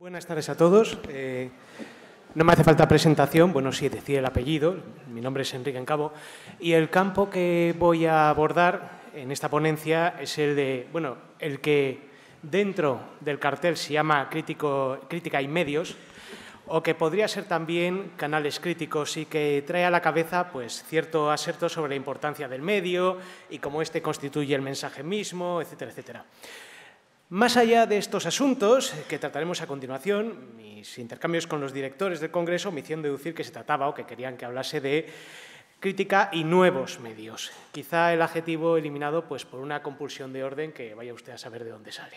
Buenas tardes a todos. Eh, no me hace falta presentación, bueno, sí decir el apellido. Mi nombre es Enrique Encabo. Y el campo que voy a abordar en esta ponencia es el de, bueno, el que dentro del cartel se llama crítico, crítica y medios, o que podría ser también canales críticos y que trae a la cabeza pues, cierto aserto sobre la importancia del medio y cómo éste constituye el mensaje mismo, etcétera, etcétera. Más allá de estos asuntos, eh, que trataremos a continuación, mis intercambios con los directores del Congreso me hicieron deducir que se trataba o que querían que hablase de crítica y nuevos medios. Quizá el adjetivo eliminado pues, por una compulsión de orden que vaya usted a saber de dónde sale.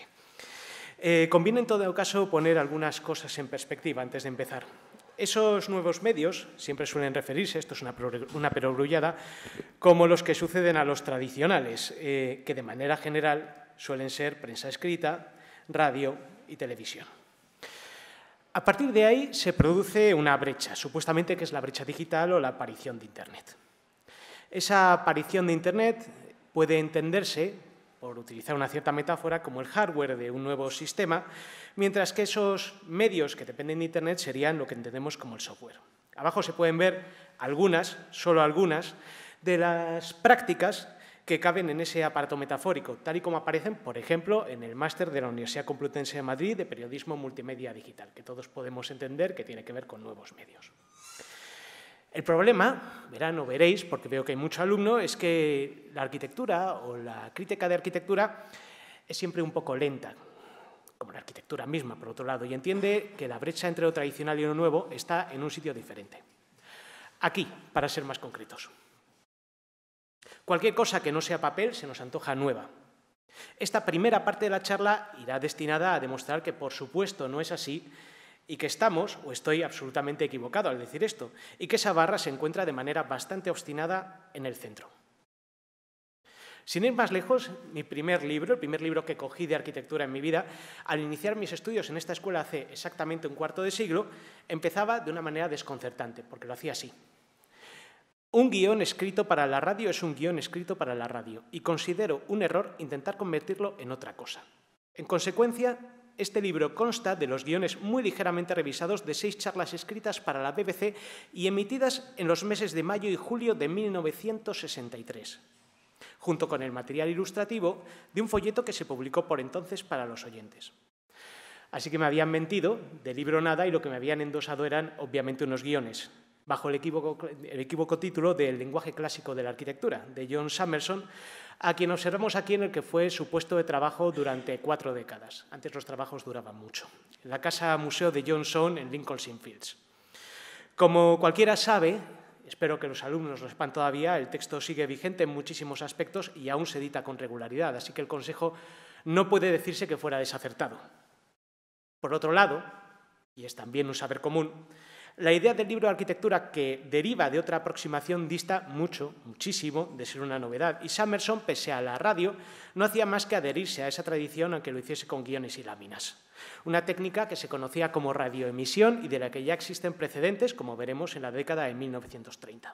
Eh, conviene en todo caso poner algunas cosas en perspectiva antes de empezar. Esos nuevos medios siempre suelen referirse, esto es una, una perogrullada, como los que suceden a los tradicionales, eh, que de manera general suelen ser prensa escrita, radio y televisión. A partir de ahí se produce una brecha, supuestamente que es la brecha digital o la aparición de Internet. Esa aparición de Internet puede entenderse, por utilizar una cierta metáfora, como el hardware de un nuevo sistema, mientras que esos medios que dependen de Internet serían lo que entendemos como el software. Abajo se pueden ver algunas, solo algunas, de las prácticas que caben en ese aparato metafórico, tal y como aparecen, por ejemplo, en el máster de la Universidad Complutense de Madrid de Periodismo Multimedia Digital, que todos podemos entender que tiene que ver con nuevos medios. El problema, verán o veréis, porque veo que hay mucho alumno, es que la arquitectura o la crítica de arquitectura es siempre un poco lenta, como la arquitectura misma, por otro lado, y entiende que la brecha entre lo tradicional y lo nuevo está en un sitio diferente. Aquí, para ser más concretos. Cualquier cosa que no sea papel se nos antoja nueva. Esta primera parte de la charla irá destinada a demostrar que, por supuesto, no es así y que estamos, o estoy absolutamente equivocado al decir esto, y que esa barra se encuentra de manera bastante obstinada en el centro. Sin ir más lejos, mi primer libro, el primer libro que cogí de arquitectura en mi vida, al iniciar mis estudios en esta escuela hace exactamente un cuarto de siglo, empezaba de una manera desconcertante, porque lo hacía así. Un guión escrito para la radio es un guión escrito para la radio y considero un error intentar convertirlo en otra cosa. En consecuencia, este libro consta de los guiones muy ligeramente revisados de seis charlas escritas para la BBC y emitidas en los meses de mayo y julio de 1963, junto con el material ilustrativo de un folleto que se publicó por entonces para los oyentes. Así que me habían mentido, de libro nada, y lo que me habían endosado eran obviamente unos guiones, bajo el equívoco, título del lenguaje clásico de la arquitectura, de John Summerson, a quien observamos aquí en el que fue su puesto de trabajo durante cuatro décadas. Antes los trabajos duraban mucho. En la casa museo de Johnson en Lincoln's Fields. Como cualquiera sabe, espero que los alumnos lo sepan todavía, el texto sigue vigente en muchísimos aspectos y aún se edita con regularidad, así que el consejo no puede decirse que fuera desacertado. Por otro lado, y es también un saber común, la idea del libro de arquitectura, que deriva de otra aproximación, dista mucho, muchísimo, de ser una novedad. Y Summerson, pese a la radio, no hacía más que adherirse a esa tradición, aunque lo hiciese con guiones y láminas. Una técnica que se conocía como radioemisión y de la que ya existen precedentes, como veremos en la década de 1930.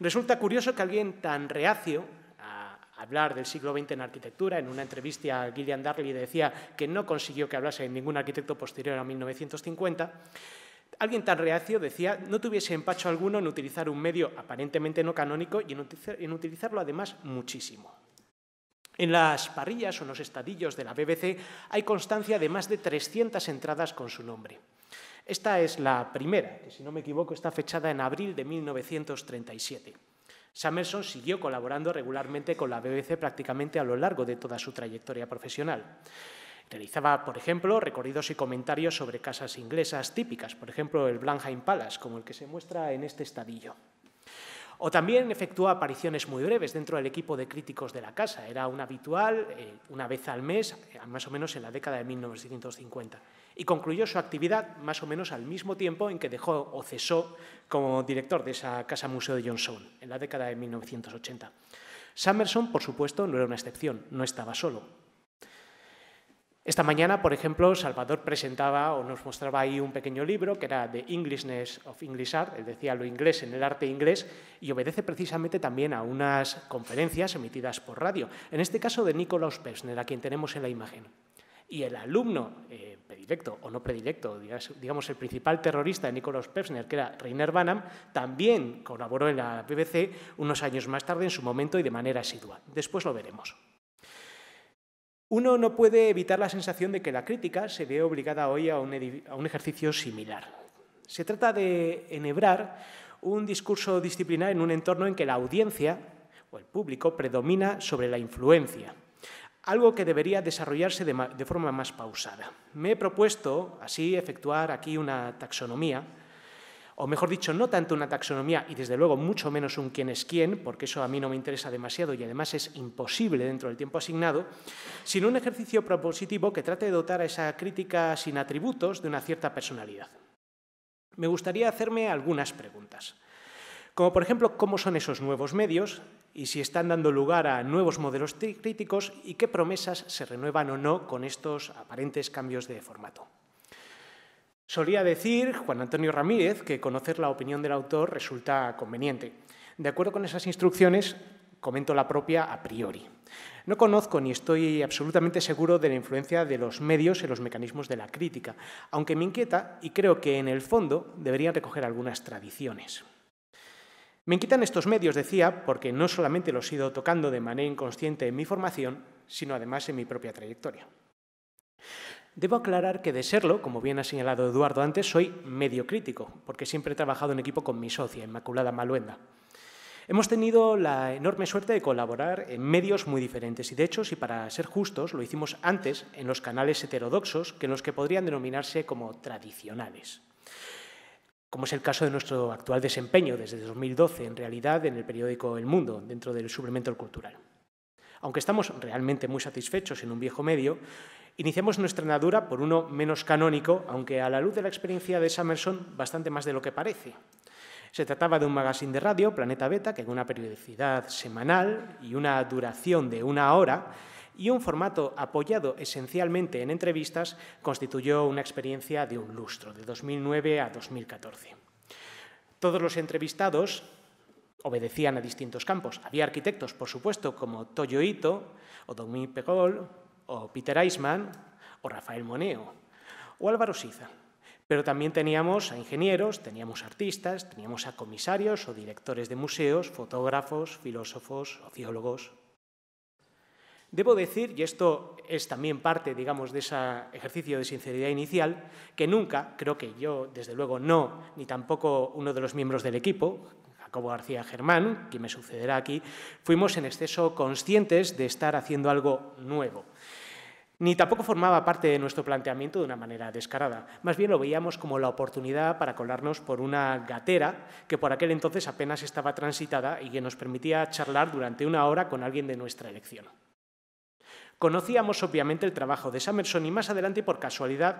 Resulta curioso que alguien tan reacio a hablar del siglo XX en arquitectura, en una entrevista a Gillian Darley decía que no consiguió que hablase ningún arquitecto posterior a 1950, Alguien tan reacio decía no tuviese empacho alguno en utilizar un medio aparentemente no canónico y en utilizarlo además muchísimo. En las parrillas o en los estadillos de la BBC hay constancia de más de 300 entradas con su nombre. Esta es la primera, que si no me equivoco está fechada en abril de 1937. Samerson siguió colaborando regularmente con la BBC prácticamente a lo largo de toda su trayectoria profesional. Realizaba, por ejemplo, recorridos y comentarios sobre casas inglesas típicas, por ejemplo, el Blanheim Palace, como el que se muestra en este estadillo. O también efectuó apariciones muy breves dentro del equipo de críticos de la casa. Era un habitual, eh, una vez al mes, eh, más o menos en la década de 1950. Y concluyó su actividad más o menos al mismo tiempo en que dejó o cesó como director de esa casa museo de Johnson, en la década de 1980. Summerson, por supuesto, no era una excepción, no estaba solo. Esta mañana, por ejemplo, Salvador presentaba o nos mostraba ahí un pequeño libro que era The Englishness of English Art, él decía lo inglés en el arte inglés, y obedece precisamente también a unas conferencias emitidas por radio, en este caso de Nicolaus Pesner a quien tenemos en la imagen. Y el alumno eh, predilecto o no predilecto, digamos el principal terrorista de Nicolaus Pevsner, que era Rainer Banham, también colaboró en la BBC unos años más tarde en su momento y de manera asidua. Después lo veremos. Uno no puede evitar la sensación de que la crítica se ve obligada hoy a un, ejercicio similar. Se trata de enhebrar un discurso disciplinar en un entorno en que la audiencia o el público predomina sobre la influencia, algo que debería desarrollarse de forma más pausada. Me he propuesto así efectuar aquí una taxonomía o mejor dicho, no tanto una taxonomía y desde luego mucho menos un quién es quién, porque eso a mí no me interesa demasiado y además es imposible dentro del tiempo asignado, sino un ejercicio propositivo que trate de dotar a esa crítica sin atributos de una cierta personalidad. Me gustaría hacerme algunas preguntas, como por ejemplo cómo son esos nuevos medios y si están dando lugar a nuevos modelos críticos y qué promesas se renuevan o no con estos aparentes cambios de formato. Solía decir Juan Antonio Ramírez que conocer la opinión del autor resulta conveniente. De acuerdo con esas instrucciones, comento la propia a priori. No conozco ni estoy absolutamente seguro de la influencia de los medios en los mecanismos de la crítica, aunque me inquieta y creo que en el fondo deberían recoger algunas tradiciones. Me inquietan estos medios, decía, porque no solamente los he ido tocando de manera inconsciente en mi formación, sino además en mi propia trayectoria. Debo aclarar que de serlo, como bien ha señalado Eduardo antes, soy medio crítico, porque siempre he trabajado en equipo con mi socia, Inmaculada Maluenda. Hemos tenido la enorme suerte de colaborar en medios muy diferentes y, de hecho, y para ser justos, lo hicimos antes en los canales heterodoxos que en los que podrían denominarse como tradicionales como es el caso de nuestro actual desempeño desde 2012, en realidad en el periódico El Mundo, dentro del suplemento cultural. Aunque estamos realmente muy satisfechos en un viejo medio, Iniciamos nuestra andadura por uno menos canónico, aunque a la luz de la experiencia de Summerson bastante más de lo que parece. Se trataba de un magazine de radio, Planeta Beta, que con una periodicidad semanal y una duración de una hora y un formato apoyado esencialmente en entrevistas, constituyó una experiencia de un lustro, de 2009 a 2014. Todos los entrevistados obedecían a distintos campos. Había arquitectos, por supuesto, como Toyo Ito o Dominique Pegol o Peter Eisman, o Rafael Moneo, o Álvaro Siza. Pero también teníamos a ingenieros, teníamos artistas, teníamos a comisarios o directores de museos, fotógrafos, filósofos, sociólogos. Debo decir, y esto es también parte, digamos, de ese ejercicio de sinceridad inicial, que nunca, creo que yo, desde luego, no, ni tampoco uno de los miembros del equipo, como García Germán, que me sucederá aquí, fuimos en exceso conscientes de estar haciendo algo nuevo. Ni tampoco formaba parte de nuestro planteamiento de una manera descarada. Más bien lo veíamos como la oportunidad para colarnos por una gatera que por aquel entonces apenas estaba transitada y que nos permitía charlar durante una hora con alguien de nuestra elección. Conocíamos obviamente el trabajo de Samerson y más adelante por casualidad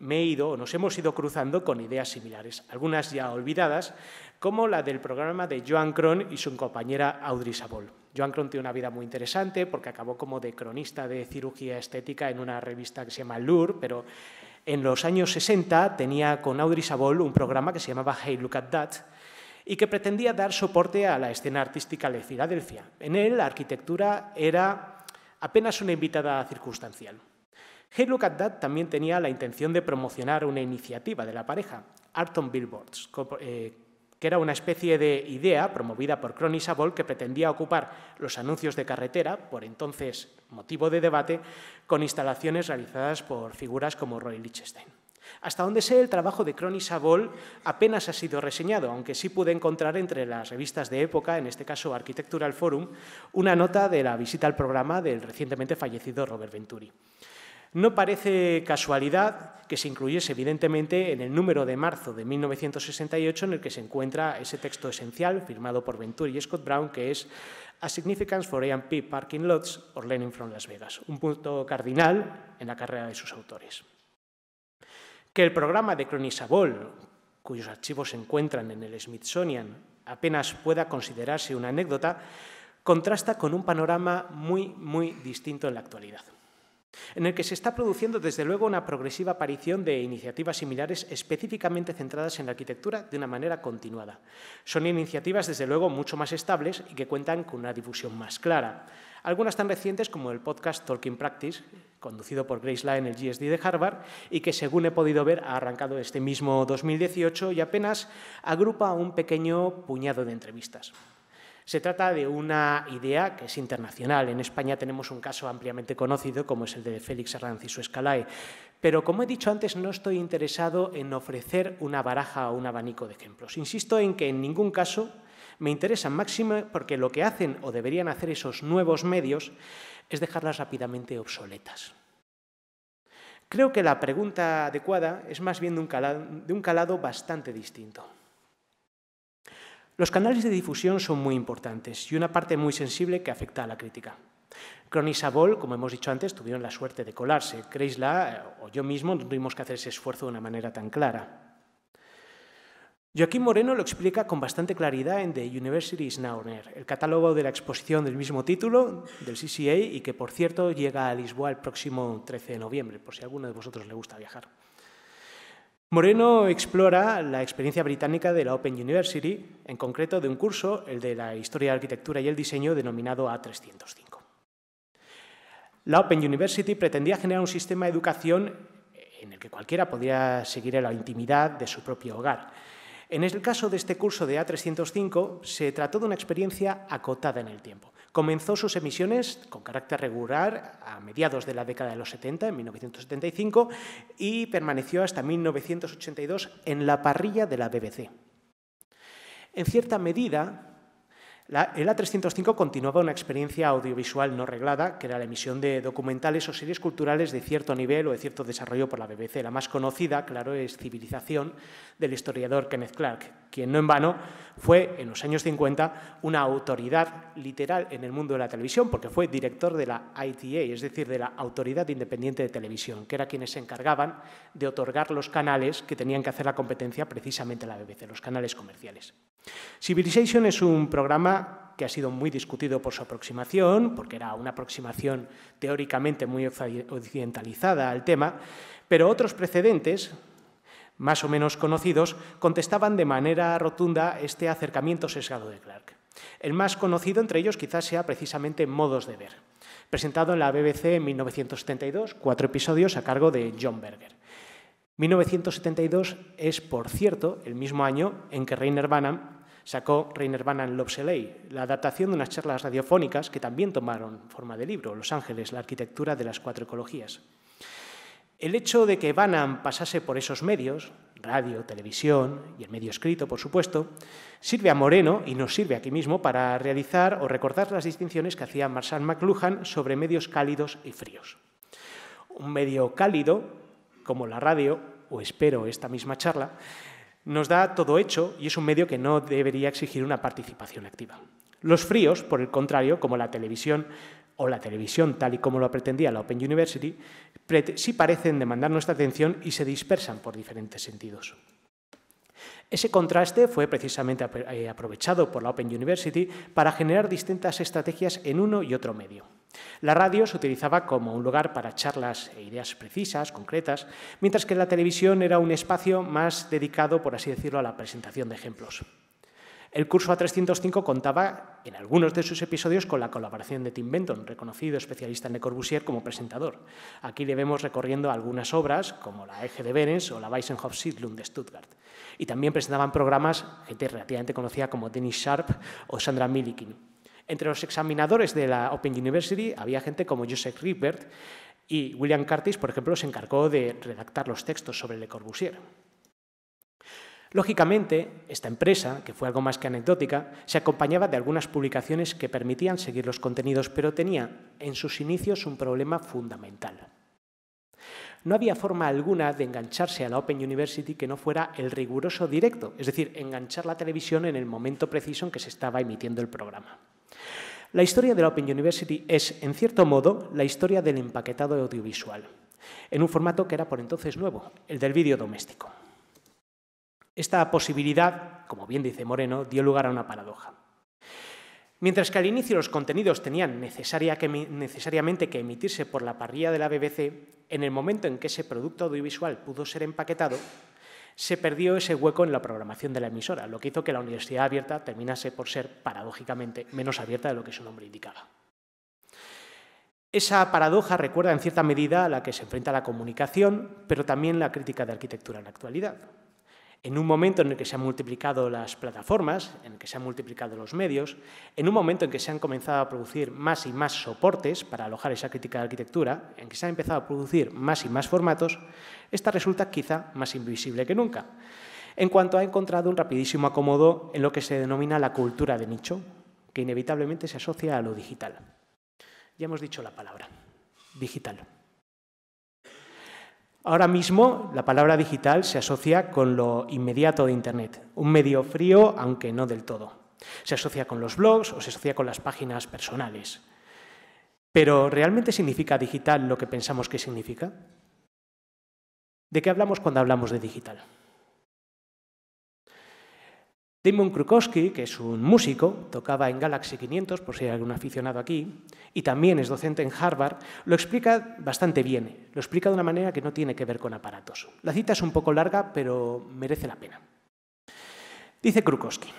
me he ido nos hemos ido cruzando con ideas similares, algunas ya olvidadas, como la del programa de Joan Cron y su compañera Audrey Sabol. Joan Cron tiene una vida muy interesante porque acabó como de cronista de cirugía estética en una revista que se llama Lure, pero en los años 60 tenía con Audrey Sabol un programa que se llamaba Hey Look at That, y que pretendía dar soporte a la escena artística de Filadelfia. En él la arquitectura era apenas una invitada circunstancial. Hey Look at That también tenía la intención de promocionar una iniciativa de la pareja, Arton Billboards, eh, que era una especie de idea promovida por Crony Sabol que pretendía ocupar los anuncios de carretera, por entonces motivo de debate, con instalaciones realizadas por figuras como Roy Lichtenstein. Hasta donde sé, el trabajo de Crony Sabol apenas ha sido reseñado, aunque sí pude encontrar entre las revistas de época, en este caso Architectural Forum, una nota de la visita al programa del recientemente fallecido Robert Venturi. No parece casualidad que se incluyese, evidentemente, en el número de marzo de 1968 en el que se encuentra ese texto esencial firmado por Venturi y Scott Brown, que es A Significance for AMP Parking Lots or Learning from Las Vegas, un punto cardinal en la carrera de sus autores que el programa de Cronisabol, cuyos archivos se encuentran en el Smithsonian, apenas pueda considerarse una anécdota, contrasta con un panorama muy, muy distinto en la actualidad, en el que se está produciendo desde luego una progresiva aparición de iniciativas similares específicamente centradas en la arquitectura de una manera continuada. Son iniciativas desde luego mucho más estables y que cuentan con una difusión más clara. Algunas tan recientes como el podcast Talking Practice, conducido por Grace Lai en el GSD de Harvard, y que según he podido ver ha arrancado este mismo 2018 y apenas agrupa un pequeño puñado de entrevistas. Se trata de una idea que es internacional. En España tenemos un caso ampliamente conocido como es el de Félix Arranz y su Escalae. Pero como he dicho antes, no estoy interesado en ofrecer una baraja o un abanico de ejemplos. Insisto en que en ningún caso me interesa Máxima porque lo que hacen o deberían hacer esos nuevos medios es dejarlas rápidamente obsoletas. Creo que la pregunta adecuada es más bien de un calado, bastante distinto. Los canales de difusión son muy importantes y una parte muy sensible que afecta a la crítica. Cronisabol, como hemos dicho antes, tuvieron la suerte de colarse. Creisla eh, o yo mismo no tuvimos que hacer ese esfuerzo de una manera tan clara. Joaquín Moreno lo explica con bastante claridad en The University is Now Near, el catálogo de la exposición del mismo título del CCA y que, por cierto, llega a Lisboa el próximo 13 de noviembre, por si alguno de vosotros le gusta viajar. Moreno explora la experiencia británica de la Open University, en concreto de un curso, el de la Historia de la Arquitectura y el Diseño, denominado A305. La Open University pretendía generar un sistema de educación en el que cualquiera podía seguir a la intimidad de su propio hogar en el caso de este curso de A305, se trató de una experiencia acotada en el tiempo. Comenzó sus emisiones con carácter regular a mediados de la década de los 70, en 1975, y permaneció hasta 1982 en la parrilla de la BBC. En cierta medida, la, el A305 continuaba una experiencia audiovisual no reglada, que era la emisión de documentales o series culturales de cierto nivel o de cierto desarrollo por la BBC. La más conocida, claro, es Civilización del historiador Kenneth Clark, quien no en vano fue en los años 50 una autoridad literal en el mundo de la televisión, porque fue director de la ITA, es decir, de la Autoridad Independiente de Televisión, que era quienes se encargaban de otorgar los canales que tenían que hacer la competencia precisamente a la BBC, los canales comerciales. Civilization es un programa que ha sido muy discutido por su aproximación, porque era una aproximación teóricamente muy occidentalizada al tema, pero otros precedentes, más o menos conocidos, contestaban de manera rotunda este acercamiento sesgado de Clark. El más conocido entre ellos quizás sea precisamente Modos de Ver, presentado en la BBC en 1972, cuatro episodios a cargo de John Berger. 1972 es, por cierto, el mismo año en que Rainer Banham sacó Rainer Banham Lobseley, la adaptación de unas charlas radiofónicas que también tomaron forma de libro, Los Ángeles, la arquitectura de las cuatro ecologías. El hecho de que Banham pasase por esos medios, radio, televisión y el medio escrito, por supuesto, sirve a Moreno y nos sirve aquí mismo para realizar o recordar las distinciones que hacía Marshall McLuhan sobre medios cálidos y fríos. Un medio cálido como la radio, o espero esta misma charla, nos da todo hecho y es un medio que no debería exigir una participación activa. Los fríos, por el contrario, como la televisión o la televisión tal y como lo pretendía la Open University, sí parecen demandar nuestra atención y se dispersan por diferentes sentidos. Ese contraste fue precisamente eh, aprovechado por la Open University para generar distintas estrategias en uno y otro medio. La radio se utilizaba como un lugar para charlas e ideas precisas, concretas, mientras que la televisión era un espacio más dedicado, por así decirlo, a la presentación de ejemplos. El curso A305 contaba, en algunos de sus episodios, con la colaboración de Tim Benton, reconocido especialista en Le Corbusier como presentador. Aquí le vemos recorriendo algunas obras, como la Eje de Benes o la Weissenhof Siedlung de Stuttgart. Y también presentaban programas gente relativamente conocida como Dennis Sharp o Sandra Millikin. Entre los examinadores de la Open University había gente como Joseph Rippert y William Curtis, por ejemplo, se encargó de redactar los textos sobre Le Corbusier. Lógicamente, esta empresa, que fue algo más que anecdótica, se acompañaba de algunas publicaciones que permitían seguir los contenidos, pero tenía en sus inicios un problema fundamental no había forma alguna de engancharse a la Open University que no fuera el riguroso directo, es decir, enganchar la televisión en el momento preciso en que se estaba emitiendo el programa. La historia de la Open University es, en cierto modo, la historia del empaquetado audiovisual, en un formato que era por entonces nuevo, el del vídeo doméstico. Esta posibilidad, como bien dice Moreno, dio lugar a una paradoja. Mientras que al inicio los contenidos tenían necesariamente que emitirse por la parrilla de la BBC, en el momento en que ese producto audiovisual pudo ser empaquetado, se perdió ese hueco en la programación de la emisora, lo que hizo que la universidad abierta terminase por ser, paradójicamente, menos abierta de lo que su nombre indicaba. Esa paradoja recuerda en cierta medida a la que se enfrenta la comunicación, pero también la crítica de arquitectura en la actualidad en un momento en el que se han multiplicado las plataformas, en el que se han multiplicado los medios, en un momento en que se han comenzado a producir más y más soportes para alojar esa crítica de arquitectura, en que se han empezado a producir más y más formatos, esta resulta quizá más invisible que nunca, en cuanto ha encontrado un rapidísimo acomodo en lo que se denomina la cultura de nicho, que inevitablemente se asocia a lo digital. Ya hemos dicho la palabra, digital. Ahora mismo la palabra digital se asocia con lo inmediato de Internet, un medio frío aunque no del todo. Se asocia con los blogs o se asocia con las páginas personales. Pero ¿realmente significa digital lo que pensamos que significa? ¿De qué hablamos cuando hablamos de digital? Damon Krukowski, que es un músico, tocaba en Galaxy 500, por si hay algún aficionado aquí, y también es docente en Harvard, lo explica bastante bien, lo explica de una manera que no tiene que ver con aparatos. La cita es un poco larga, pero merece la pena. Dice Krukowski,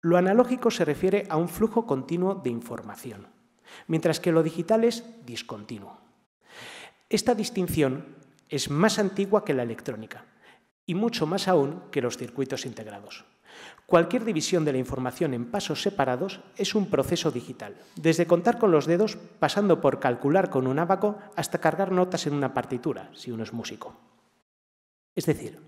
lo analógico se refiere a un flujo continuo de información, mientras que lo digital es discontinuo. Esta distinción es más antigua que la electrónica y mucho más aún que los circuitos integrados. Cualquier división de la información en pasos separados es un proceso digital, desde contar con los dedos, pasando por calcular con un ábaco, hasta cargar notas en una partitura, si uno es músico. Es decir,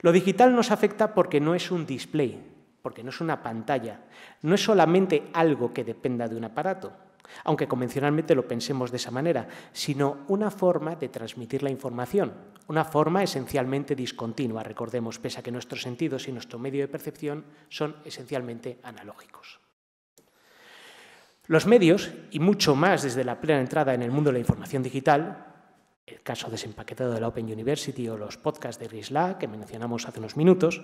lo digital nos afecta porque no es un display, porque no es una pantalla, no es solamente algo que dependa de un aparato, aunque convencionalmente lo pensemos de esa manera, sino una forma de transmitir la información, una forma esencialmente discontinua, recordemos, pese a que nuestros sentidos y nuestro medio de percepción son esencialmente analógicos. Los medios, y mucho más desde la plena entrada en el mundo de la información digital, el caso desempaquetado de la Open University o los podcasts de Grisla, que mencionamos hace unos minutos,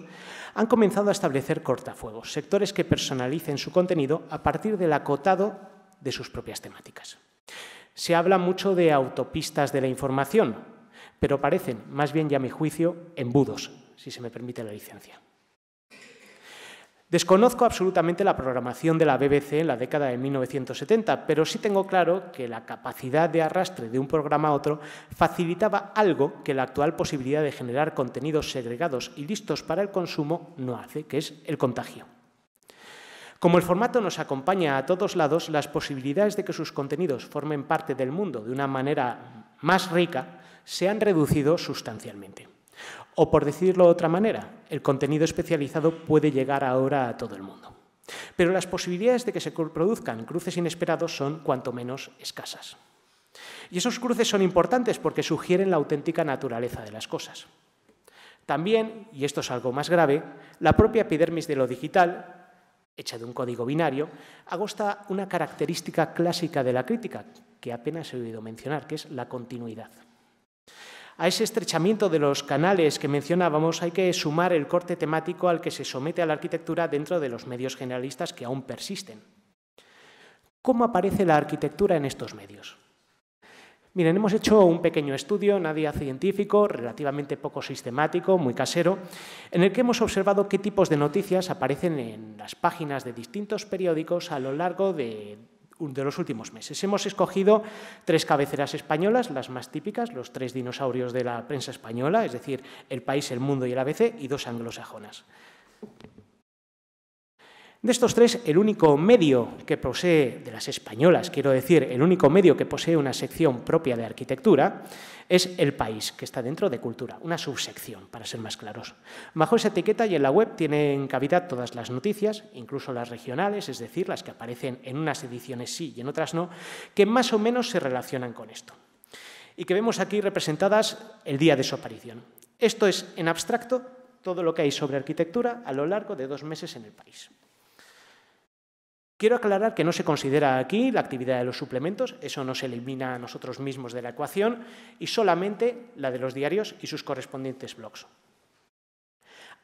han comenzado a establecer cortafuegos, sectores que personalicen su contenido a partir del acotado de sus propias temáticas. Se habla mucho de autopistas de la información, pero parecen, más bien ya a mi juicio, embudos, si se me permite la licencia. Desconozco absolutamente la programación de la BBC en la década de 1970, pero sí tengo claro que la capacidad de arrastre de un programa a otro facilitaba algo que la actual posibilidad de generar contenidos segregados y listos para el consumo no hace, que es el contagio. Como el formato nos acompaña a todos lados, las posibilidades de que sus contenidos formen parte del mundo de una manera más rica se han reducido sustancialmente. O por decirlo de otra manera, el contenido especializado puede llegar ahora a todo el mundo. Pero las posibilidades de que se produzcan cruces inesperados son cuanto menos escasas. Y esos cruces son importantes porque sugieren la auténtica naturaleza de las cosas. También, y esto es algo más grave, la propia epidermis de lo digital hecha de un código binario, agosta una característica clásica de la crítica, que apenas he oído mencionar, que es la continuidad. A ese estrechamiento de los canales que mencionábamos hay que sumar el corte temático al que se somete a la arquitectura dentro de los medios generalistas que aún persisten. ¿Cómo aparece la arquitectura en estos medios? Miren, hemos hecho un pequeño estudio, nadie científico, relativamente poco sistemático, muy casero, en el que hemos observado qué tipos de noticias aparecen en las páginas de distintos periódicos a lo largo de de los últimos meses. Hemos escogido tres cabeceras españolas, las más típicas, los tres dinosaurios de la prensa española, es decir, El País, El Mundo y el ABC, y dos anglosajonas. De estos tres, el único medio que posee, de las españolas quiero decir, el único medio que posee una sección propia de arquitectura es El País, que está dentro de Cultura, una subsección, para ser más claros. Bajo esa etiqueta y en la web tienen cavidad todas las noticias, incluso las regionales, es decir, las que aparecen en unas ediciones sí y en otras no, que más o menos se relacionan con esto. Y que vemos aquí representadas el día de su aparición. Esto es, en abstracto, todo lo que hay sobre arquitectura a lo largo de dos meses en el país. Quiero aclarar que no se considera aquí la actividad de los suplementos, eso nos elimina a nosotros mismos de la ecuación, y solamente la de los diarios y sus correspondientes blogs.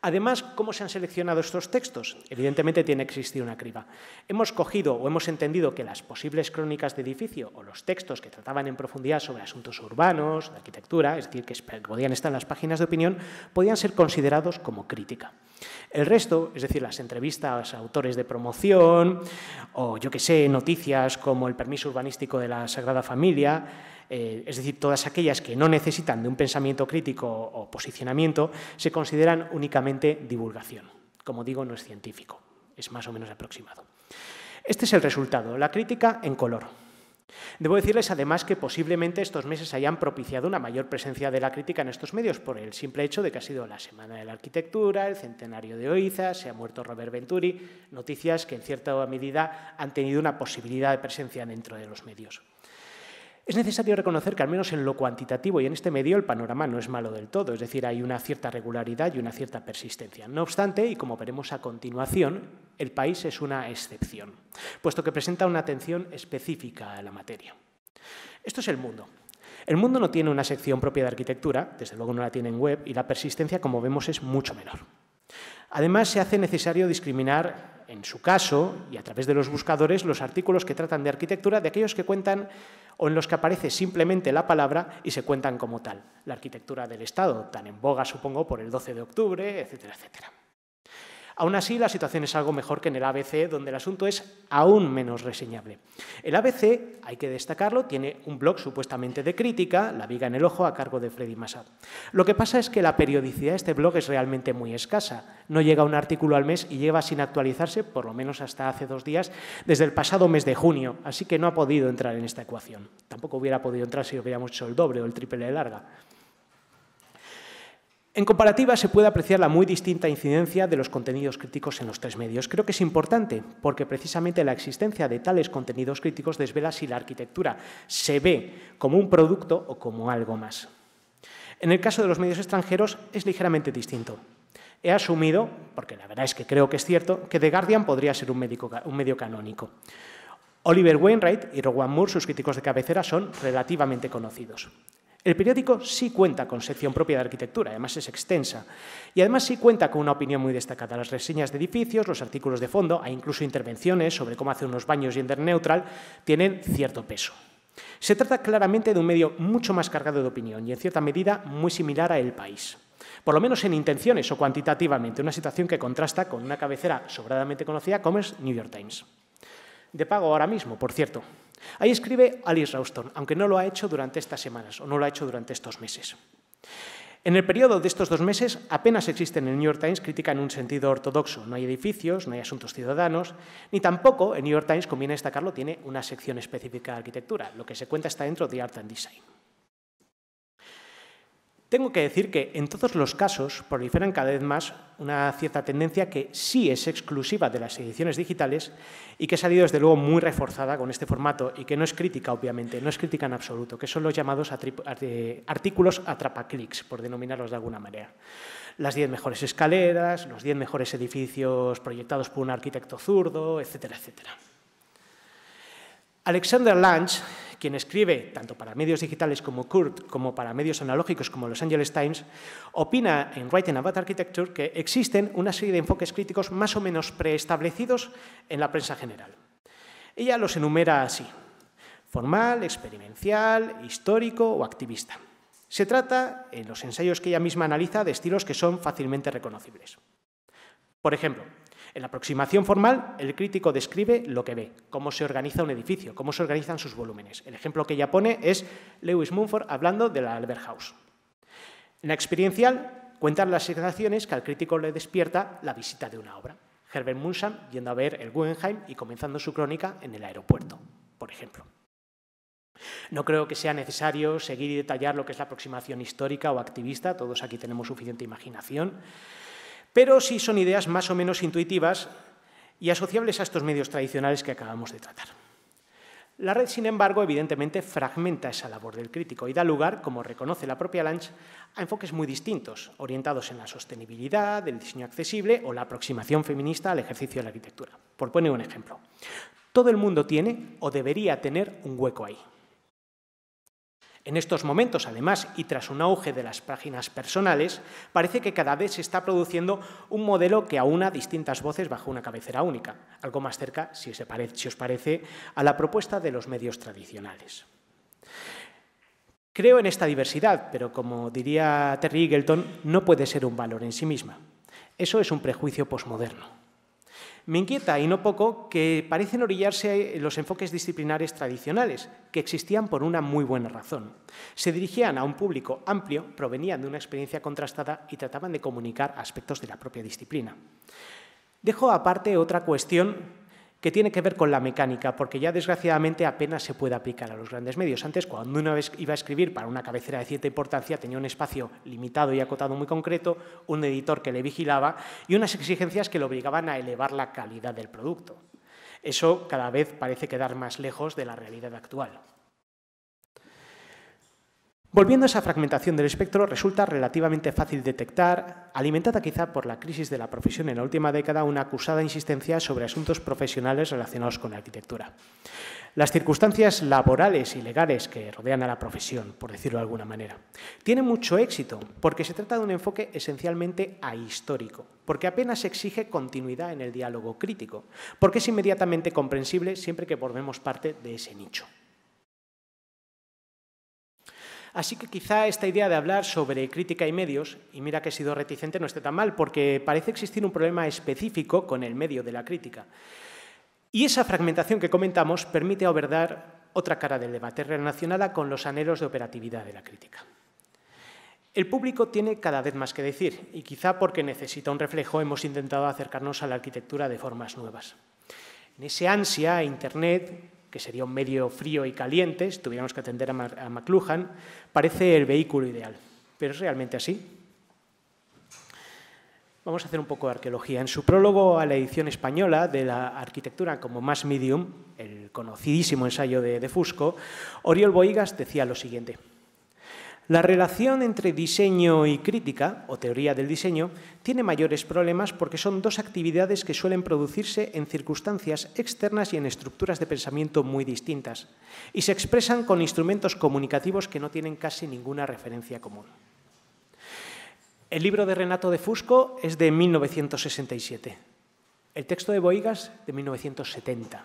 Además, ¿cómo se han seleccionado estos textos? Evidentemente tiene que existir una criba. Hemos cogido o hemos entendido que las posibles crónicas de edificio o los textos que trataban en profundidad sobre asuntos urbanos, de arquitectura, es decir, que podían estar en las páginas de opinión, podían ser considerados como crítica. El resto, es decir, las entrevistas a autores de promoción o, yo qué sé, noticias como el permiso urbanístico de la Sagrada Familia, eh, es decir, todas aquellas que no necesitan de un pensamiento crítico o posicionamiento, se consideran únicamente divulgación. Como digo, no es científico, es más o menos aproximado. Este es el resultado, la crítica en color. Debo decirles además que posiblemente estos meses hayan propiciado una mayor presencia de la crítica en estos medios por el simple hecho de que ha sido la Semana de la Arquitectura, el centenario de Oiza, se ha muerto Robert Venturi, noticias que en cierta medida han tenido una posibilidad de presencia dentro de los medios. Es necesario reconocer que al menos en lo cuantitativo y en este medio el panorama no es malo del todo, es decir, hay una cierta regularidad y una cierta persistencia. No obstante, y como veremos a continuación, el país es una excepción, puesto que presenta una atención específica a la materia. Esto es el mundo. El mundo no tiene una sección propia de arquitectura, desde luego no la tiene en web, y la persistencia, como vemos, es mucho menor. Además, se hace necesario discriminar en su caso, y a través de los buscadores, los artículos que tratan de arquitectura de aquellos que cuentan o en los que aparece simplemente la palabra y se cuentan como tal. La arquitectura del Estado, tan en boga supongo por el 12 de octubre, etcétera, etcétera. Aún así, la situación es algo mejor que en el ABC, donde el asunto es aún menos reseñable. El ABC, hay que destacarlo, tiene un blog supuestamente de crítica, La viga en el ojo, a cargo de Freddy Massad. Lo que pasa es que la periodicidad de este blog es realmente muy escasa. No llega un artículo al mes y lleva sin actualizarse, por lo menos hasta hace dos días, desde el pasado mes de junio, así que no ha podido entrar en esta ecuación. Tampoco hubiera podido entrar si hubiéramos hecho el doble o el triple de larga. En comparativa, se puede apreciar la muy distinta incidencia de los contenidos críticos en los tres medios. Creo que es importante porque precisamente la existencia de tales contenidos críticos desvela si la arquitectura se ve como un producto o como algo más. En el caso de los medios extranjeros es ligeramente distinto. He asumido, porque la verdad es que creo que es cierto, que The Guardian podría ser un, medio canónico. Oliver Wainwright y Rowan Moore, sus críticos de cabecera, son relativamente conocidos. El periódico sí cuenta con sección propia de arquitectura, además es extensa, y además sí cuenta con una opinión muy destacada, las reseñas de edificios, los artículos de fondo, e incluso intervenciones sobre cómo hacer unos baños gender neutral, tienen cierto peso. Se trata claramente de un medio mucho más cargado de opinión y en cierta medida muy similar a El País por lo menos en intenciones o cuantitativamente, una situación que contrasta con una cabecera sobradamente conocida como es New York Times. De pago ahora mismo, por cierto, Ahí escribe Alice Rauston, aunque no lo ha hecho durante estas semanas o no lo ha hecho durante estos meses. En el periodo de estos dos meses apenas existe en el New York Times crítica en un sentido ortodoxo. No hay edificios, no hay asuntos ciudadanos, ni tampoco, el New York Times, conviene destacarlo, tiene una sección específica de arquitectura. Lo que se cuenta está dentro de Art and Design. Tengo que decir que en todos los casos proliferan cada vez más una cierta tendencia que sí es exclusiva de las ediciones digitales y que ha salido desde luego muy reforzada con este formato y que no es crítica, obviamente, no es crítica en absoluto, que son los llamados artículos clics, por denominarlos de alguna manera. Las 10 mejores escaleras, los 10 mejores edificios proyectados por un arquitecto zurdo, etcétera, etcétera. Alexander Lange quien escribe tanto para medios digitales como Kurt, como para medios analógicos como Los Angeles Times, opina en Writing About Architecture que existen una serie de enfoques críticos más o menos preestablecidos en la prensa general. Ella los enumera así, formal, experimental, histórico o activista. Se trata, en los ensayos que ella misma analiza, de estilos que son fácilmente reconocibles. Por ejemplo, en la aproximación formal, el crítico describe lo que ve, cómo se organiza un edificio, cómo se organizan sus volúmenes. El ejemplo que ella pone es Lewis Mumford hablando de la Albert House. En la experiencial, cuentan las sensaciones que al crítico le despierta la visita de una obra. Herbert munsham yendo a ver el Guggenheim y comenzando su crónica en el aeropuerto, por ejemplo. No creo que sea necesario seguir y detallar lo que es la aproximación histórica o activista, todos aquí tenemos suficiente imaginación pero sí son ideas más o menos intuitivas y asociables a estos medios tradicionales que acabamos de tratar. La red, sin embargo, evidentemente fragmenta esa labor del crítico y da lugar, como reconoce la propia Lange, a enfoques muy distintos, orientados en la sostenibilidad, el diseño accesible o la aproximación feminista al ejercicio de la arquitectura. Por poner un ejemplo, todo el mundo tiene o debería tener un hueco ahí. En estos momentos, además, y tras un auge de las páginas personales, parece que cada vez se está produciendo un modelo que aúna distintas voces bajo una cabecera única, algo más cerca, si, os parece, a la propuesta de los medios tradicionales. Creo en esta diversidad, pero como diría Terry Eagleton, no puede ser un valor en sí misma. Eso es un prejuicio posmoderno. Me inquieta, y no poco, que parecen orillarse eh, los enfoques disciplinares tradicionales, que existían por una muy buena razón. Se dirigían a un público amplio, provenían de una experiencia contrastada y trataban de comunicar aspectos de la propia disciplina. Dejo aparte otra cuestión que tiene que ver con la mecánica, porque ya desgraciadamente apenas se puede aplicar a los grandes medios. Antes, cuando uno iba a escribir para una cabecera de cierta importancia, tenía un espacio limitado y acotado muy concreto, un editor que le vigilaba y unas exigencias que le obligaban a elevar la calidad del producto. Eso cada vez parece quedar más lejos de la realidad actual. Volviendo a esa fragmentación del espectro, resulta relativamente fácil detectar, alimentada quizá por la crisis de la profesión en la última década, una acusada insistencia sobre asuntos profesionales relacionados con la arquitectura. Las circunstancias laborales y legales que rodean a la profesión, por decirlo de alguna manera, tienen mucho éxito porque se trata de un enfoque esencialmente ahistórico, porque apenas exige continuidad en el diálogo crítico, porque es inmediatamente comprensible siempre que formemos parte de ese nicho. Así que quizá esta idea de hablar sobre crítica y medios, y mira que he sido reticente, no esté tan mal, porque parece existir un problema específico con el medio de la crítica. Y esa fragmentación que comentamos permite abordar otra cara del debate relacionada con los anhelos de operatividad de la crítica. El público tiene cada vez más que decir, y quizá porque necesita un reflejo hemos intentado acercarnos a la arquitectura de formas nuevas. En ese ansia, Internet que sería un medio frío y caliente, si tuviéramos que atender a, McLuhan, parece el vehículo ideal. ¿Pero es realmente así? Vamos a hacer un poco de arqueología. En su prólogo a la edición española de la arquitectura como más medium, el conocidísimo ensayo de, de Fusco, Oriol Boigas decía lo siguiente. La relación entre diseño y crítica, o teoría del diseño, tiene mayores problemas porque son dos actividades que suelen producirse en circunstancias externas y en estructuras de pensamiento muy distintas, y se expresan con instrumentos comunicativos que no tienen casi ninguna referencia común. El libro de Renato de Fusco es de 1967, el texto de Boigas de 1970,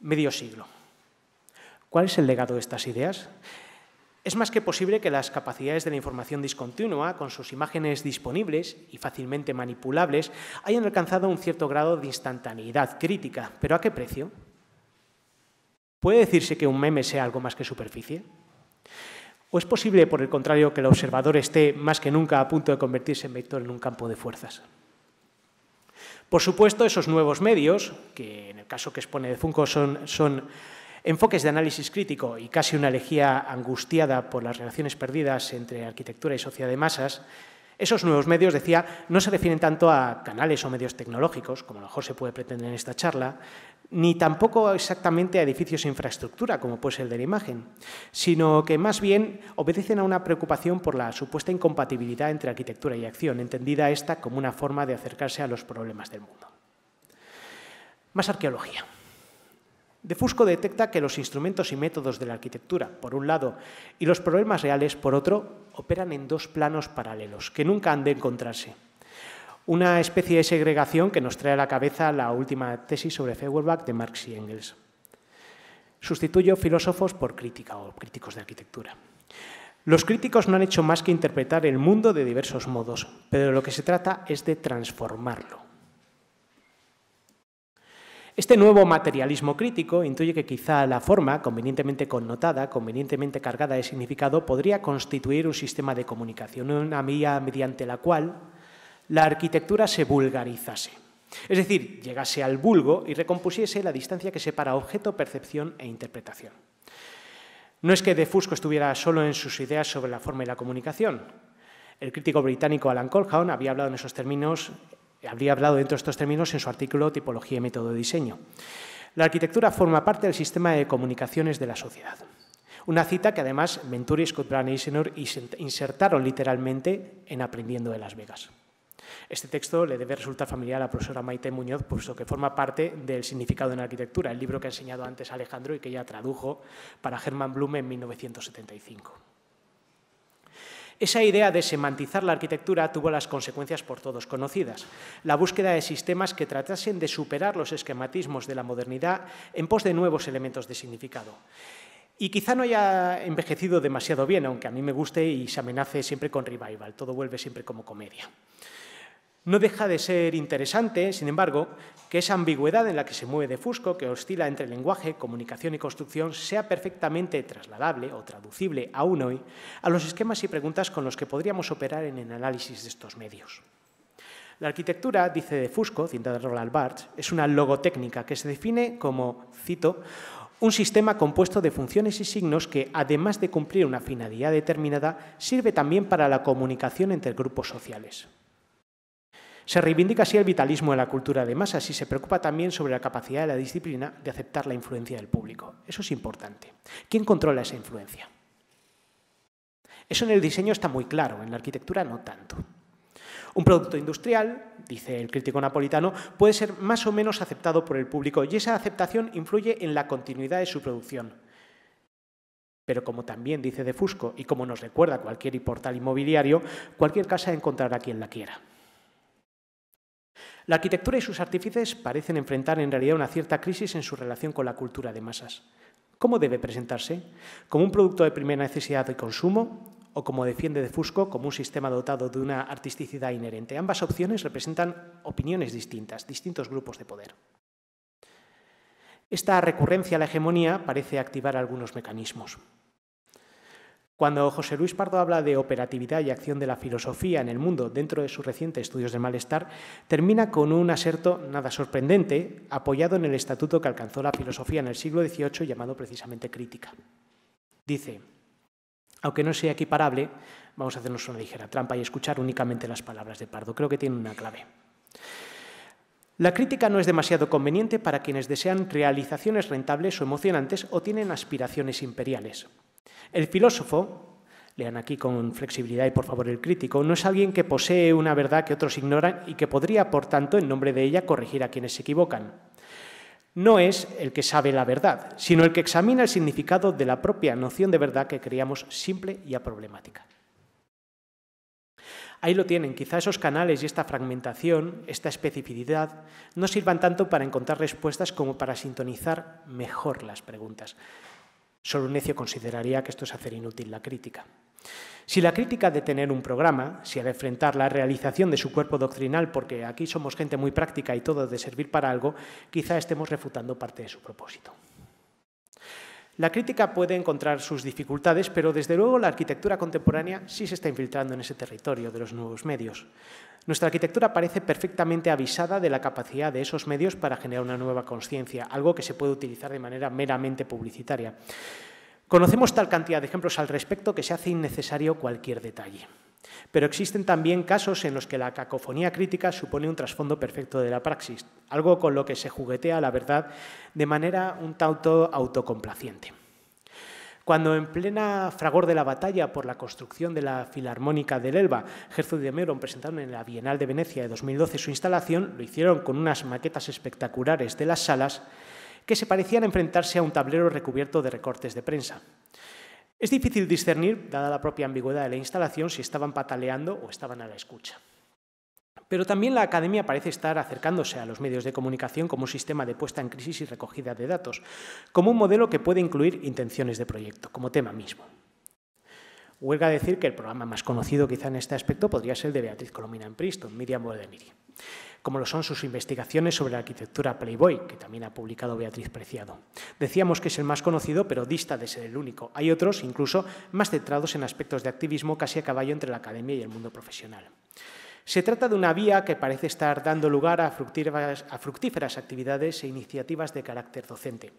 medio siglo. ¿Cuál es el legado de estas ideas? Es más que posible que las capacidades de la información discontinua, con sus imágenes disponibles y fácilmente manipulables, hayan alcanzado un cierto grado de instantaneidad crítica, pero ¿a qué precio? ¿Puede decirse que un meme sea algo más que superficie? ¿O es posible, por el contrario, que el observador esté más que nunca a punto de convertirse en vector en un campo de fuerzas? Por supuesto, esos nuevos medios, que en el caso que expone de Funko son, son Enfoques de análisis crítico y casi una elegía angustiada por las relaciones perdidas entre arquitectura y sociedad de masas, esos nuevos medios, decía, no se refieren tanto a canales o medios tecnológicos, como a lo mejor se puede pretender en esta charla, ni tampoco exactamente a edificios e infraestructura, como puede ser el de la imagen, sino que más bien obedecen a una preocupación por la supuesta incompatibilidad entre arquitectura y acción, entendida esta como una forma de acercarse a los problemas del mundo. Más arqueología. De Fusco detecta que los instrumentos y métodos de la arquitectura, por un lado, y los problemas reales, por otro, operan en dos planos paralelos, que nunca han de encontrarse. Una especie de segregación que nos trae a la cabeza la última tesis sobre Feuerbach de Marx y Engels. Sustituyo filósofos por crítica o críticos de arquitectura. Los críticos no han hecho más que interpretar el mundo de diversos modos, pero de lo que se trata es de transformarlo. Este nuevo materialismo crítico intuye que quizá la forma, convenientemente connotada, convenientemente cargada de significado, podría constituir un sistema de comunicación, una vía mediante la cual la arquitectura se vulgarizase. Es decir, llegase al vulgo y recompusiese la distancia que separa objeto, percepción e interpretación. No es que De Fusco estuviera solo en sus ideas sobre la forma y la comunicación. El crítico británico Alan Colhoun había hablado en esos términos habría hablado dentro de estos términos en su artículo Tipología y método de diseño. La arquitectura forma parte del sistema de comunicaciones de la sociedad. Una cita que además Venturi, Scott Brown y Eisenhower insertaron literalmente en Aprendiendo de Las Vegas. Este texto le debe resultar familiar a la profesora Maite Muñoz, puesto que forma parte del Significado en Arquitectura, el libro que ha enseñado antes Alejandro y que ella tradujo para Hermann Blume en 1975. Esa idea de semantizar la arquitectura tuvo las consecuencias por todos conocidas. La búsqueda de sistemas que tratasen de superar los esquematismos de la modernidad en pos de nuevos elementos de significado. Y quizá no haya envejecido demasiado bien, aunque a mí me guste y se amenace siempre con revival, todo vuelve siempre como comedia. No deja de ser interesante, sin embargo, que esa ambigüedad en la que se mueve de Fusco, que oscila entre lenguaje, comunicación y construcción, sea perfectamente trasladable o traducible aún hoy a los esquemas y preguntas con los que podríamos operar en el análisis de estos medios. La arquitectura, dice de Fusco, cinta de Roland Barthes, es una logotécnica que se define como, cito, un sistema compuesto de funciones y signos que, además de cumplir una finalidad determinada, sirve también para la comunicación entre grupos sociales. Se reivindica así el vitalismo de la cultura de masas y se preocupa también sobre la capacidad de la disciplina de aceptar la influencia del público. Eso es importante. ¿Quién controla esa influencia? Eso en el diseño está muy claro, en la arquitectura no tanto. Un producto industrial, dice el crítico napolitano, puede ser más o menos aceptado por el público y esa aceptación influye en la continuidad de su producción. Pero como también dice De Fusco y como nos recuerda cualquier portal inmobiliario, cualquier casa encontrará quien la quiera. La arquitectura y sus artífices parecen enfrentar en realidad una cierta crisis en su relación con la cultura de masas. ¿Cómo debe presentarse? ¿Como un producto de primera necesidad de consumo? ¿O como defiende de Fusco, como un sistema dotado de una artisticidad inherente? Ambas opciones representan opiniones distintas, distintos grupos de poder. Esta recurrencia a la hegemonía parece activar algunos mecanismos. Cuando José Luis Pardo habla de operatividad y acción de la filosofía en el mundo dentro de sus recientes estudios de malestar, termina con un aserto nada sorprendente apoyado en el estatuto que alcanzó la filosofía en el siglo XVIII llamado precisamente crítica. Dice, aunque no sea equiparable, vamos a hacernos una ligera trampa y escuchar únicamente las palabras de Pardo. Creo que tiene una clave. La crítica no es demasiado conveniente para quienes desean realizaciones rentables o emocionantes o tienen aspiraciones imperiales. El filósofo, lean aquí con flexibilidad y por favor el crítico, no es alguien que posee una verdad que otros ignoran y que podría, por tanto, en nombre de ella, corregir a quienes se equivocan. No es el que sabe la verdad, sino el que examina el significado de la propia noción de verdad que creíamos simple y problemática. Ahí lo tienen, quizá esos canales y esta fragmentación, esta especificidad, no sirvan tanto para encontrar respuestas como para sintonizar mejor las preguntas. Solo un necio consideraría que esto es hacer inútil la crítica. Si la crítica de tener un programa, si al enfrentar la realización de su cuerpo doctrinal, porque aquí somos gente muy práctica y todo de servir para algo, quizá estemos refutando parte de su propósito. La crítica puede encontrar sus dificultades, pero desde luego la arquitectura contemporánea sí se está infiltrando en ese territorio de los nuevos medios. Nuestra arquitectura parece perfectamente avisada de la capacidad de esos medios para generar una nueva conciencia, algo que se puede utilizar de manera meramente publicitaria. Conocemos tal cantidad de ejemplos al respecto que se hace innecesario cualquier detalle. Pero existen también casos en los que la cacofonía crítica supone un trasfondo perfecto de la praxis, algo con lo que se juguetea la verdad de manera un tanto autocomplaciente. Cuando en plena fragor de la batalla por la construcción de la Filarmónica del Elba, Herzog de Meuron presentaron en la Bienal de Venecia de 2012 su instalación, lo hicieron con unas maquetas espectaculares de las salas que se parecían a enfrentarse a un tablero recubierto de recortes de prensa. Es difícil discernir, dada la propia ambigüedad de la instalación, si estaban pataleando o estaban a la escucha. Pero también la academia parece estar acercándose a los medios de comunicación como un sistema de puesta en crisis y recogida de datos, como un modelo que puede incluir intenciones de proyecto, como tema mismo. Huelga decir que el programa más conocido quizá en este aspecto podría ser el de Beatriz Colomina en Princeton, Miriam Bodeniri, como lo son sus investigaciones sobre la arquitectura Playboy, que también ha publicado Beatriz Preciado. Decíamos que es el más conocido, pero dista de ser el único. Hay otros, incluso, más centrados en aspectos de activismo casi a caballo entre la academia y el mundo profesional. Se trata de una vía que parece estar dando lugar a fructíferas, actividades e iniciativas de carácter docente,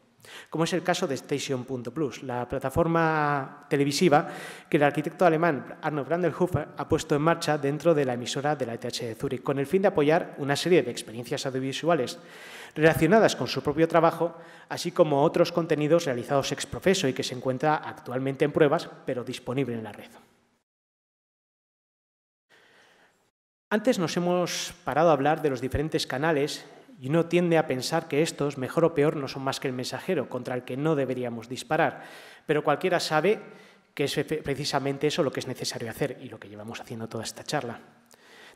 como es el caso de Station.plus, la plataforma televisiva que el arquitecto alemán Arnold Brandelhofer ha puesto en marcha dentro de la emisora de la ETH de Zúrich, con el fin de apoyar una serie de experiencias audiovisuales relacionadas con su propio trabajo, así como otros contenidos realizados ex profeso y que se encuentra actualmente en pruebas, pero disponible en la red. Antes nos hemos parado a hablar de los diferentes canales y uno tiende a pensar que estos, mejor o peor, no son más que el mensajero contra el que no deberíamos disparar. Pero cualquiera sabe que es precisamente eso lo que es necesario hacer y lo que llevamos haciendo toda esta charla.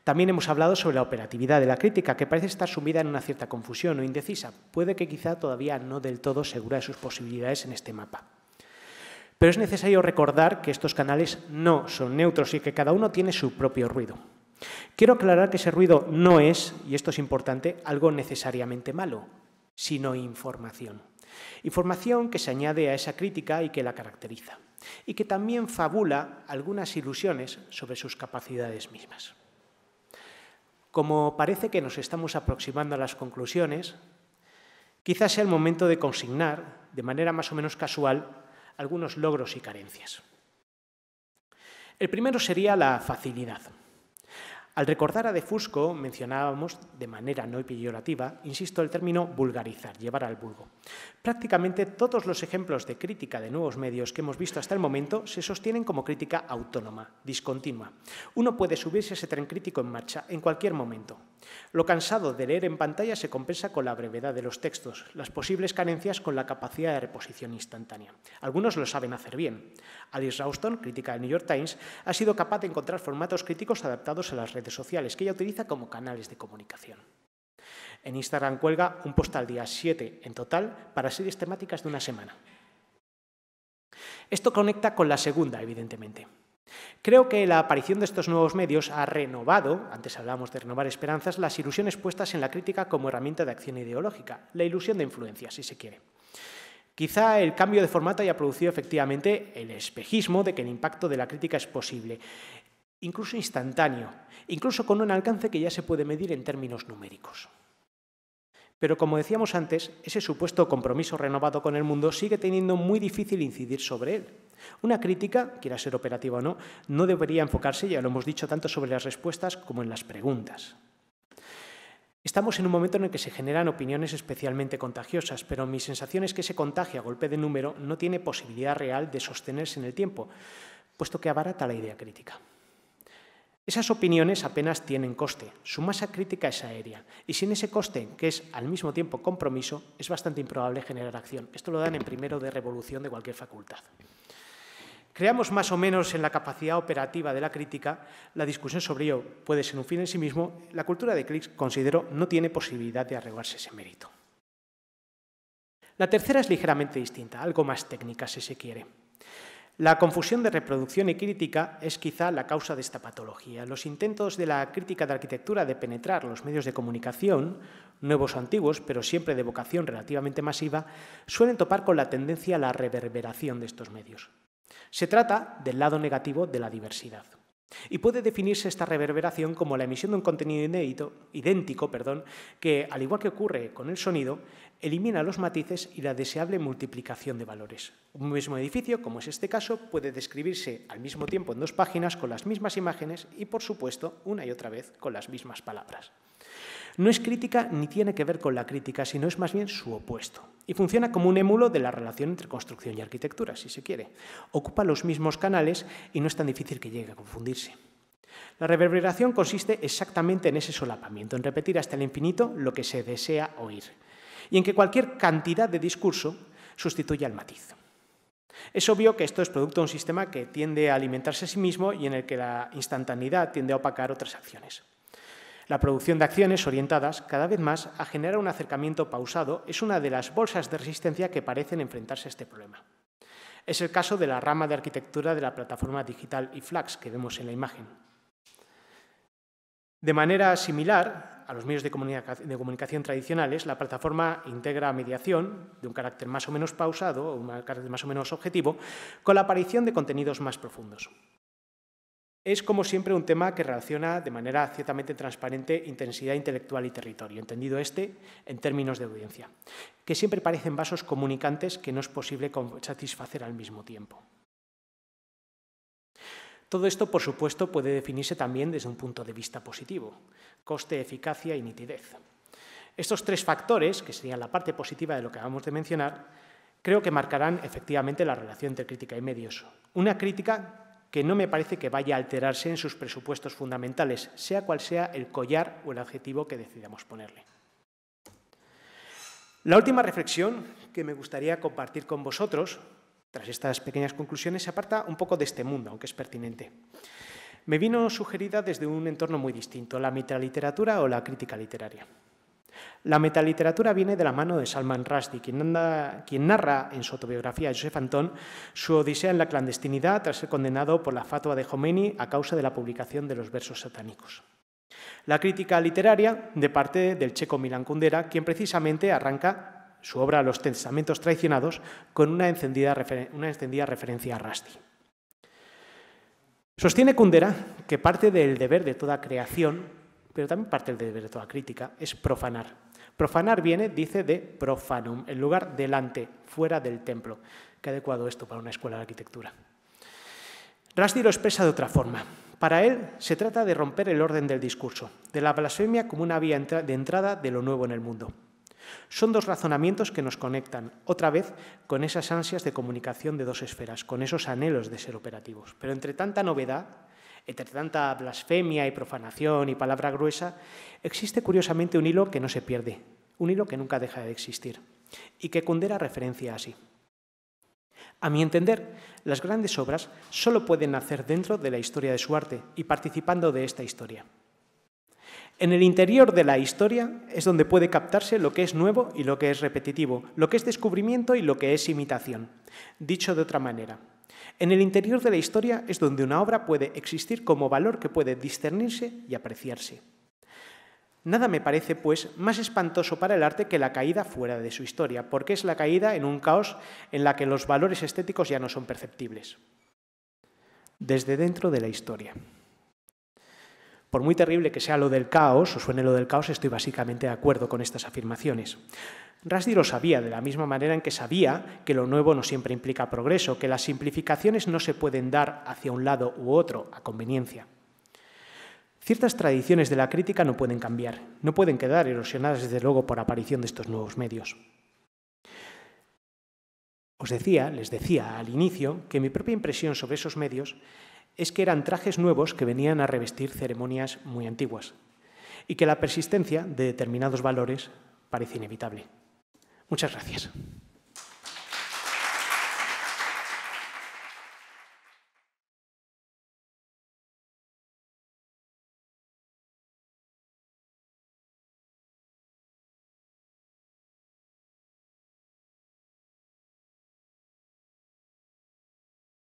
También hemos hablado sobre la operatividad de la crítica, que parece estar sumida en una cierta confusión o indecisa. Puede que quizá todavía no del todo segura de sus posibilidades en este mapa. Pero es necesario recordar que estos canales no son neutros y que cada uno tiene su propio ruido. Quiero aclarar que ese ruido no es, y esto es importante, algo necesariamente malo, sino información. Información que se añade a esa crítica y que la caracteriza, y que también fabula algunas ilusiones sobre sus capacidades mismas. Como parece que nos estamos aproximando a las conclusiones, quizás sea el momento de consignar, de manera más o menos casual, algunos logros y carencias. El primero sería la facilidad. Al recordar a De Fusco, mencionábamos de manera no peyorativa, insisto, el término vulgarizar, llevar al vulgo. Prácticamente todos los ejemplos de crítica de nuevos medios que hemos visto hasta el momento se sostienen como crítica autónoma, discontinua. Uno puede subirse a ese tren crítico en marcha en cualquier momento. Lo cansado de leer en pantalla se compensa con la brevedad de los textos, las posibles carencias con la capacidad de reposición instantánea. Algunos lo saben hacer bien. Alice Rauston, crítica del New York Times, ha sido capaz de encontrar formatos críticos adaptados a las redes sociales que ella utiliza como canales de comunicación. En Instagram cuelga un post al día, 7 en total, para series temáticas de una semana. Esto conecta con la segunda, evidentemente. Creo que la aparición de estos nuevos medios ha renovado, antes hablábamos de renovar esperanzas, las ilusiones puestas en la crítica como herramienta de acción ideológica, la ilusión de influencia, si se quiere. Quizá el cambio de formato haya producido efectivamente el espejismo de que el impacto de la crítica es posible incluso instantáneo, incluso con un alcance que ya se puede medir en términos numéricos. Pero como decíamos antes, ese supuesto compromiso renovado con el mundo sigue teniendo muy difícil incidir sobre él. Una crítica, quiera ser operativa o no, no debería enfocarse, ya lo hemos dicho, tanto sobre las respuestas como en las preguntas. Estamos en un momento en el que se generan opiniones especialmente contagiosas, pero mi sensación es que ese contagio a golpe de número no tiene posibilidad real de sostenerse en el tiempo, puesto que abarata la idea crítica. Esas opiniones apenas tienen coste, su masa crítica es aérea, y sin ese coste, que es al mismo tiempo compromiso, es bastante improbable generar acción. Esto lo dan en primero de revolución de cualquier facultad. Creamos más o menos en la capacidad operativa de la crítica, la discusión sobre ello puede ser un fin en sí mismo, la cultura de clics, considero, no tiene posibilidad de arreglarse ese mérito. La tercera es ligeramente distinta, algo más técnica si se quiere. La confusión de reproducción y crítica es quizá la causa de esta patología. Los intentos de la crítica de arquitectura de penetrar los medios de comunicación, nuevos o antiguos, pero siempre de vocación relativamente masiva, suelen topar con la tendencia a la reverberación de estos medios. Se trata del lado negativo de la diversidad. Y puede definirse esta reverberación como la emisión de un contenido idéntico perdón, que, al igual que ocurre con el sonido, elimina los matices y la deseable multiplicación de valores. Un mismo edificio, como es este caso, puede describirse al mismo tiempo en dos páginas con las mismas imágenes y, por supuesto, una y otra vez con las mismas palabras. No es crítica ni tiene que ver con la crítica, sino es más bien su opuesto. Y funciona como un émulo de la relación entre construcción y arquitectura, si se quiere. Ocupa los mismos canales y no es tan difícil que llegue a confundirse. La reverberación consiste exactamente en ese solapamiento, en repetir hasta el infinito lo que se desea oír, y en que cualquier cantidad de discurso sustituya al matiz. Es obvio que esto es producto de un sistema que tiende a alimentarse a sí mismo y en el que la instantaneidad tiende a opacar otras acciones. La producción de acciones orientadas cada vez más a generar un acercamiento pausado es una de las bolsas de resistencia que parecen enfrentarse a este problema. Es el caso de la rama de arquitectura de la plataforma digital iFLAX que vemos en la imagen. De manera similar a los medios de, de comunicación tradicionales, la plataforma integra mediación de un carácter más o menos pausado o un carácter más o menos objetivo con la aparición de contenidos más profundos. Es, como siempre, un tema que relaciona de manera ciertamente transparente intensidad intelectual y territorio, entendido este en términos de audiencia, que siempre parecen vasos comunicantes que no es posible satisfacer al mismo tiempo. Todo esto, por supuesto, puede definirse también desde un punto de vista positivo, coste, eficacia y nitidez. Estos tres factores, que serían la parte positiva de lo que acabamos de mencionar, creo que marcarán efectivamente la relación entre crítica y medios. Una crítica que no me parece que vaya a alterarse en sus presupuestos fundamentales, sea cual sea el collar o el adjetivo que decidamos ponerle. La última reflexión que me gustaría compartir con vosotros, tras estas pequeñas conclusiones, se aparta un poco de este mundo, aunque es pertinente. Me vino sugerida desde un entorno muy distinto, la mitraliteratura o la crítica literaria. La metaliteratura viene de la mano de Salman Rushdie, quien, narra en su autobiografía Joseph Anton su odisea en la clandestinidad tras ser condenado por la fatua de Khomeini a causa de la publicación de los versos satánicos. La crítica literaria de parte del checo Milan Kundera, quien precisamente arranca su obra Los Testamentos Traicionados con una encendida, una encendida referencia a Rushdie. Sostiene Kundera que parte del deber de toda creación pero también parte del deber de toda crítica, es profanar. Profanar viene, dice, de profanum, el lugar delante, fuera del templo. Qué adecuado esto para una escuela de arquitectura. Rasti lo expresa de otra forma. Para él se trata de romper el orden del discurso, de la blasfemia como una vía de entrada de lo nuevo en el mundo. Son dos razonamientos que nos conectan, otra vez, con esas ansias de comunicación de dos esferas, con esos anhelos de ser operativos. Pero entre tanta novedad, entre tanta blasfemia y profanación y palabra gruesa, existe curiosamente un hilo que no se pierde, un hilo que nunca deja de existir, y que Kundera referencia así. A mi entender, las grandes obras solo pueden nacer dentro de la historia de su arte y participando de esta historia. En el interior de la historia es donde puede captarse lo que es nuevo y lo que es repetitivo, lo que es descubrimiento y lo que es imitación. Dicho de otra manera, en el interior de la historia es donde una obra puede existir como valor que puede discernirse y apreciarse. Nada me parece, pues, más espantoso para el arte que la caída fuera de su historia, porque es la caída en un caos en la que los valores estéticos ya no son perceptibles. Desde dentro de la historia. Por muy terrible que sea lo del caos, o suene lo del caos, estoy básicamente de acuerdo con estas afirmaciones. Rasdi lo sabía, de la misma manera en que sabía que lo nuevo no siempre implica progreso, que las simplificaciones no se pueden dar hacia un lado u otro a conveniencia. Ciertas tradiciones de la crítica no pueden cambiar, no pueden quedar erosionadas desde luego por aparición de estos nuevos medios. Os decía, les decía al inicio, que mi propia impresión sobre esos medios es que eran trajes nuevos que venían a revestir ceremonias muy antiguas y que la persistencia de determinados valores parece inevitable. Muchas gracias.